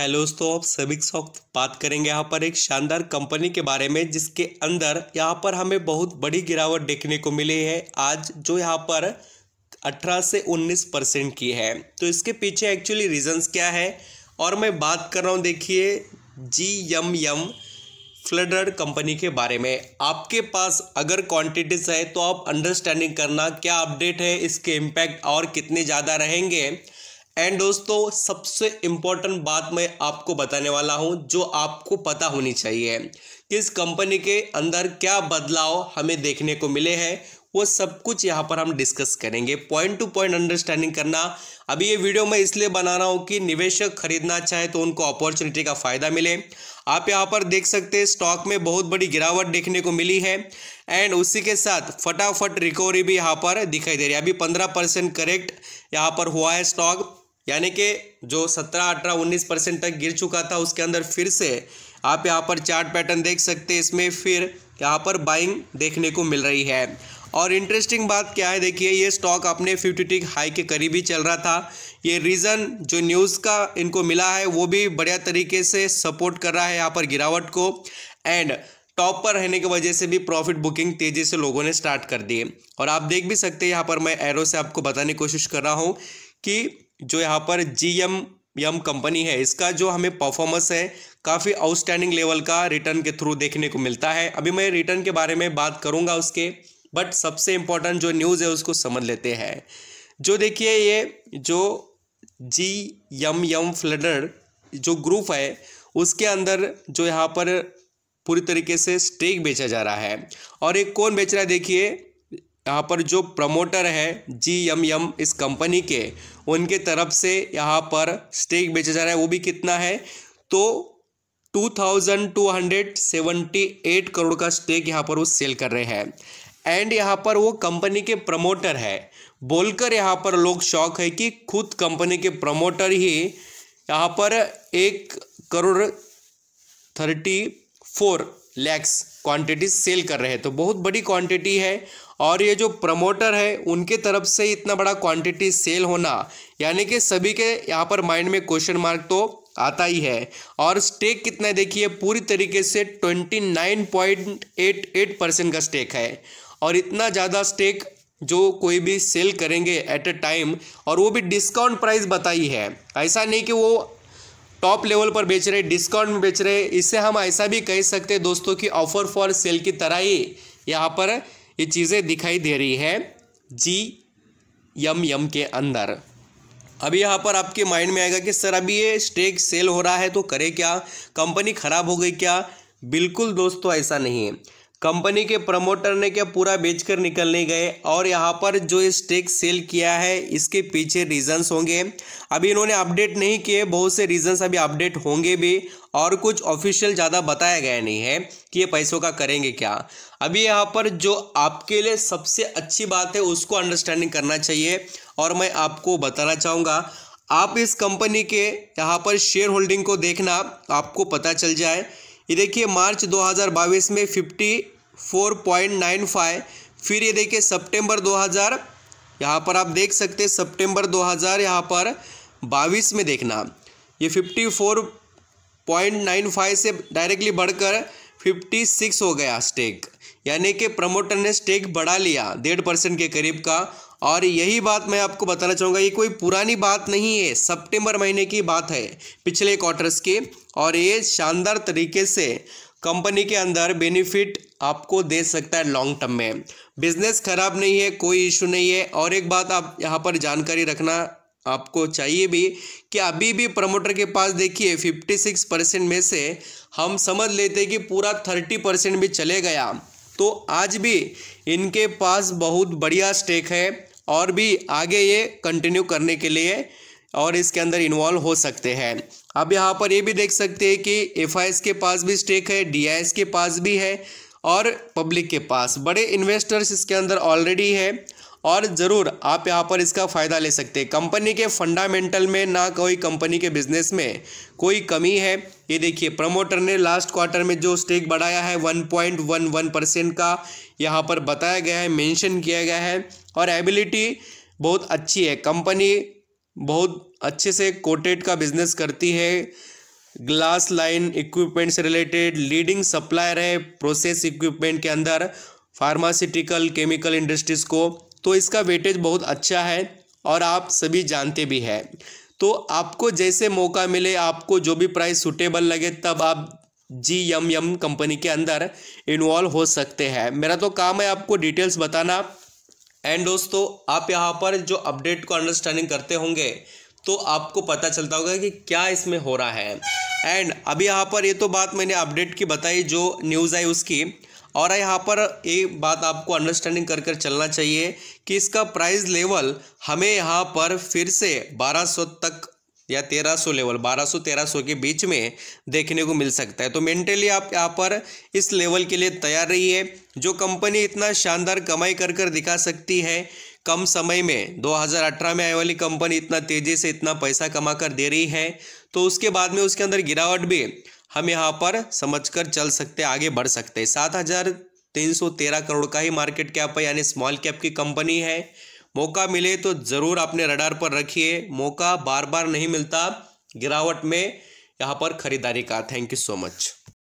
hello दोस्तों आप सभी वक्त बात करेंगे यहाँ पर एक शानदार कंपनी के बारे में जिसके अंदर यहाँ पर हमें बहुत बड़ी गिरावट देखने को मिली है आज जो यहाँ पर 18 से 19 परसेंट की है तो इसके पीछे एक्चुअली रीजंस क्या है और मैं बात कर रहा हूँ देखिए जी यम यम फ्लडर कंपनी के बारे में आपके पास अगर क्वान्टिटीज है तो आप अंडरस्टैंडिंग करना क्या अपडेट है इसके इम्पैक्ट और कितने ज़्यादा रहेंगे एंड दोस्तों सबसे इम्पोर्टेंट बात मैं आपको बताने वाला हूँ जो आपको पता होनी चाहिए किस कंपनी के अंदर क्या बदलाव हमें देखने को मिले हैं वो सब कुछ यहाँ पर हम डिस्कस करेंगे पॉइंट टू पॉइंट अंडरस्टैंडिंग करना अभी ये वीडियो मैं इसलिए बना रहा हूँ कि निवेशक खरीदना चाहे तो उनको अपॉर्चुनिटी का फ़ायदा मिले आप यहाँ पर देख सकते हैं स्टॉक में बहुत बड़ी गिरावट देखने को मिली है एंड उसी के साथ फटाफट रिकवरी भी यहाँ पर दिखाई दे रही है अभी पंद्रह परसेंट करेक्ट यहाँ पर हुआ है स्टॉक यानी कि जो सत्रह अठारह उन्नीस परसेंट तक गिर चुका था उसके अंदर फिर से आप यहाँ पर चार्ट पैटर्न देख सकते हैं इसमें फिर यहाँ पर बाइंग देखने को मिल रही है और इंटरेस्टिंग बात क्या है देखिए ये स्टॉक अपने फिफ्टी टिक हाई के करीब ही चल रहा था ये रीज़न जो न्यूज़ का इनको मिला है वो भी बढ़िया तरीके से सपोर्ट कर रहा है यहाँ पर गिरावट को एंड टॉप पर रहने की वजह से भी प्रॉफिट बुकिंग तेज़ी से लोगों ने स्टार्ट कर दी और आप देख भी सकते हैं यहाँ पर मैं एरो से आपको बताने की कोशिश कर रहा हूँ कि जो यहाँ पर जी एम यम कंपनी है इसका जो हमें परफॉर्मेंस है काफ़ी आउटस्टैंडिंग लेवल का रिटर्न के थ्रू देखने को मिलता है अभी मैं रिटर्न के बारे में बात करूँगा उसके बट सबसे इम्पोर्टेंट जो न्यूज़ है उसको समझ लेते हैं जो देखिए ये जो जी यम यम फ्लडर जो ग्रुप है उसके अंदर जो यहाँ पर पूरी तरीके से स्टेक बेचा जा रहा है और एक कौन बेच रहा है देखिए यहाँ पर जो प्रमोटर है जी एम एम इस कंपनी के उनके तरफ से यहाँ पर स्टेक बेचा जा रहा है वो भी कितना है तो two two thousand hundred seventy eight crore का स्टेक यहाँ पर वो सेल कर रहे हैं एंड यहाँ पर वो कंपनी के प्रमोटर है बोलकर यहाँ पर लोग शौक है कि खुद कंपनी के प्रमोटर ही यहाँ पर एक crore thirty four lakhs quantity sell कर रहे हैं तो बहुत बड़ी क्वांटिटी है और ये जो प्रमोटर है उनके तरफ से इतना बड़ा क्वांटिटी सेल होना यानी कि सभी के यहाँ पर माइंड में क्वेश्चन मार्क तो आता ही है और स्टेक कितना है देखिए पूरी तरीके से twenty nine point eight eight percent का स्टेक है और इतना ज़्यादा स्टेक जो कोई भी सेल करेंगे एट अ टाइम और वो भी डिस्काउंट प्राइस बताई है ऐसा नहीं कि वो टॉप लेवल पर बेच रहे डिस्काउंट में बेच रहे इससे हम ऐसा भी कह सकते हैं दोस्तों कि ऑफर फॉर सेल की तरह ही यहाँ पर ये चीज़ें दिखाई दे रही है जी यम यम के अंदर अभी यहाँ पर आपके माइंड में आएगा कि सर अभी ये स्टेक सेल हो रहा है तो करे क्या कंपनी ख़राब हो गई क्या बिल्कुल दोस्तों ऐसा नहीं है कंपनी के प्रमोटर ने क्या पूरा बेचकर निकलने गए और यहाँ पर जो स्टेक सेल किया है इसके पीछे रीजंस होंगे अभी इन्होंने अपडेट नहीं किए बहुत से रीजंस अभी अपडेट होंगे भी और कुछ ऑफिशियल ज़्यादा बताया गया नहीं है कि ये पैसों का करेंगे क्या अभी यहाँ पर जो आपके लिए सबसे अच्छी बात है उसको अंडरस्टैंडिंग करना चाहिए और मैं आपको बताना चाहूँगा आप इस कंपनी के यहाँ पर शेयर होल्डिंग को देखना आपको पता चल जाए ये देखिए मार्च 2022 में 54.95 फिर ये देखिए सितंबर 2000 यहाँ पर आप देख सकते हैं सितंबर 2000 यहाँ पर बाईस में देखना ये 54.95 से डायरेक्टली बढ़कर 56 हो गया स्टेक यानी कि प्रमोटर ने स्टेक बढ़ा लिया डेढ़ परसेंट के करीब का और यही बात मैं आपको बताना चाहूँगा ये कोई पुरानी बात नहीं है सितंबर महीने की बात है पिछले क्वार्टर्स की और ये शानदार तरीके से कंपनी के अंदर बेनिफिट आपको दे सकता है लॉन्ग टर्म में बिजनेस खराब नहीं है कोई इशू नहीं है और एक बात आप यहाँ पर जानकारी रखना आपको चाहिए भी कि अभी भी प्रमोटर के पास देखिए फिफ्टी सिक्स परसेंट में से हम समझ लेते कि पूरा थर्टी परसेंट भी चले गया तो आज भी इनके पास बहुत बढ़िया स्टेक है और भी आगे ये कंटिन्यू करने के लिए और इसके अंदर इन्वॉल्व हो सकते हैं अब यहाँ पर ये भी देख सकते हैं कि एफ के पास भी स्टेक है डी के पास भी है और पब्लिक के पास बड़े इन्वेस्टर्स इसके अंदर ऑलरेडी है और ज़रूर आप यहाँ पर इसका फ़ायदा ले सकते हैं कंपनी के फंडामेंटल में ना कोई कंपनी के बिजनेस में कोई कमी है ये देखिए प्रमोटर ने लास्ट क्वार्टर में जो स्टेक बढ़ाया है वन परसेंट का यहाँ पर बताया गया है मेंशन किया गया है और एबिलिटी बहुत अच्छी है कंपनी बहुत अच्छे से कोटेड का बिजनेस करती है ग्लास लाइन इक्विपमेंट से रिलेटेड लीडिंग सप्लायर है प्रोसेस इक्विपमेंट के अंदर फार्मास्यूटिकल केमिकल इंडस्ट्रीज़ को तो इसका वेटेज बहुत अच्छा है और आप सभी जानते भी हैं तो आपको जैसे मौका मिले आपको जो भी प्राइस सुटेबल लगे तब आप जी एम एम कंपनी के अंदर इन्वॉल्व हो सकते हैं मेरा तो काम है आपको डिटेल्स बताना एंड दोस्तों आप यहाँ पर जो अपडेट को अंडरस्टैंडिंग करते होंगे तो आपको पता चलता होगा कि क्या इसमें हो रहा है एंड अभी यहाँ पर ये तो बात मैंने अपडेट की बताई जो न्यूज़ आई उसकी और यहाँ पर ये बात आपको अंडरस्टैंडिंग कर कर चलना चाहिए कि इसका प्राइस लेवल हमें यहाँ पर फिर से 1200 तक या 1300 लेवल 1200 1300 के बीच में देखने को मिल सकता है तो मेंटली आप यहाँ पर इस लेवल के लिए तैयार रहिए जो कंपनी इतना शानदार कमाई कर कर दिखा सकती है कम समय में 2018 में आने वाली कंपनी इतना तेज़ी से इतना पैसा कमा कर दे रही है तो उसके बाद में उसके अंदर गिरावट भी हम यहाँ पर समझकर चल सकते आगे बढ़ सकते सात हज़ार तीन सौ तेरह करोड़ का ही मार्केट कैप है यानी स्मॉल कैप की कंपनी है मौका मिले तो ज़रूर अपने रडार पर रखिए मौका बार बार नहीं मिलता गिरावट में यहाँ पर खरीदारी का थैंक यू सो मच